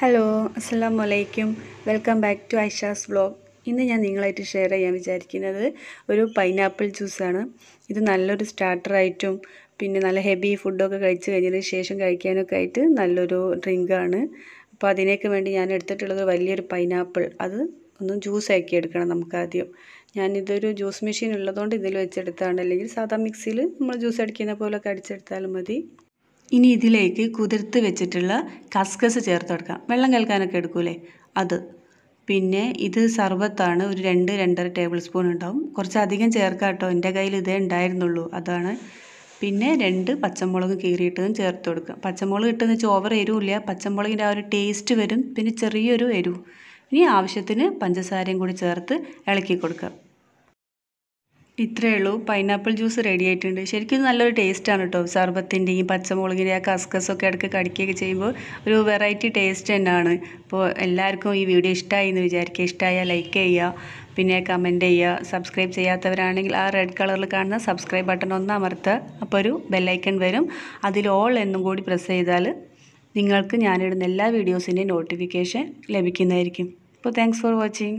hello അസ്സാം വലൈക്കും welcome back to Aisha's vlog ഇന്ന് ഞാൻ നിങ്ങളായിട്ട് ഷെയർ ചെയ്യാൻ വിചാരിക്കുന്നത് ഒരു പൈനാപ്പിൾ ജ്യൂസാണ് ഇത് നല്ലൊരു സ്റ്റാർട്ടറായിട്ടും പിന്നെ നല്ല ഹെവി ഫുഡൊക്കെ കഴിച്ച് കഴിഞ്ഞതിന് ശേഷം കഴിക്കാനൊക്കെ ആയിട്ട് നല്ലൊരു ഡ്രിങ്കാണ് അപ്പോൾ അതിനേക്ക് വേണ്ടി ഞാൻ എടുത്തിട്ടുള്ളത് വലിയൊരു പൈനാപ്പിൾ അത് ഒന്ന് ജ്യൂസ് ആക്കി എടുക്കണം നമുക്കാദ്യം ഞാനിതൊരു ജ്യൂസ് മെഷീൻ ഉള്ളതുകൊണ്ട് ഇതിൽ വെച്ചെടുത്താണ് അല്ലെങ്കിൽ സാധാ മിക്സിയിൽ നമ്മൾ ജ്യൂസ് അടിക്കുന്ന പോലൊക്കെ അടിച്ചെടുത്താലും മതി ഇനി ഇതിലേക്ക് കുതിർത്ത് വെച്ചിട്ടുള്ള കസ്കസ് ചേർത്ത് കൊടുക്കാം വെള്ളം കലക്കാനൊക്കെ എടുക്കൂലേ അത് പിന്നെ ഇത് സർബത്താണ് ഒരു രണ്ട് രണ്ടര ടേബിൾ സ്പൂൺ ഉണ്ടാവും കുറച്ചധികം ചേർക്കാം കേട്ടോ എൻ്റെ കയ്യിൽ ഇതേ ഉണ്ടായിരുന്നുള്ളൂ അതാണ് പിന്നെ രണ്ട് പച്ചമുളക് കീറിയിട്ടതും ചേർത്ത് കൊടുക്കുക പച്ചമുളക് കിട്ടുന്ന വെച്ചാൽ ഓവർ എരിവില്ല പച്ചമുളകിൻ്റെ ആ ഒരു ടേസ്റ്റ് വരും പിന്നെ ചെറിയൊരു എരിവ് ഇനി ആവശ്യത്തിന് പഞ്ചസാരയും കൂടി ചേർത്ത് ഇളക്കി കൊടുക്കുക ഇത്രയേ ഉള്ളൂ പൈനാപ്പിൾ ജ്യൂസ് റെഡി ആയിട്ടുണ്ട് ശരിക്കും നല്ലൊരു ടേസ്റ്റാണ് കേട്ടോ സർബത്തിൻ്റെയും പച്ചമുളകിൻ്റെ ആ കസ്കസൊക്കെ ഇടയ്ക്ക് കടിക്കുകയൊക്കെ ചെയ്യുമ്പോൾ ഒരു വെറൈറ്റി ടേസ്റ്റ് തന്നെയാണ് അപ്പോൾ എല്ലാവർക്കും ഈ വീഡിയോ ഇഷ്ടമായി എന്ന് വിചാരിക്കുക ഇഷ്ടമായാൽ ലൈക്ക് ചെയ്യുക പിന്നെ കമൻറ്റ് ചെയ്യുക സബ്സ്ക്രൈബ് ചെയ്യാത്തവരാണെങ്കിൽ ആ റെഡ് കളറിൽ കാണുന്ന സബ്സ്ക്രൈബ് ബട്ടൺ ഒന്ന് അമർത്തുക അപ്പോൾ ഒരു ബെല്ലൈക്കൺ വരും അതിൽ ഓൾ എന്നും കൂടി പ്രസ് ചെയ്താൽ നിങ്ങൾക്ക് ഞാനിടുന്ന എല്ലാ വീഡിയോസിൻ്റെയും നോട്ടിഫിക്കേഷൻ ലഭിക്കുന്നതായിരിക്കും അപ്പോൾ താങ്ക്സ് ഫോർ വാച്ചിങ്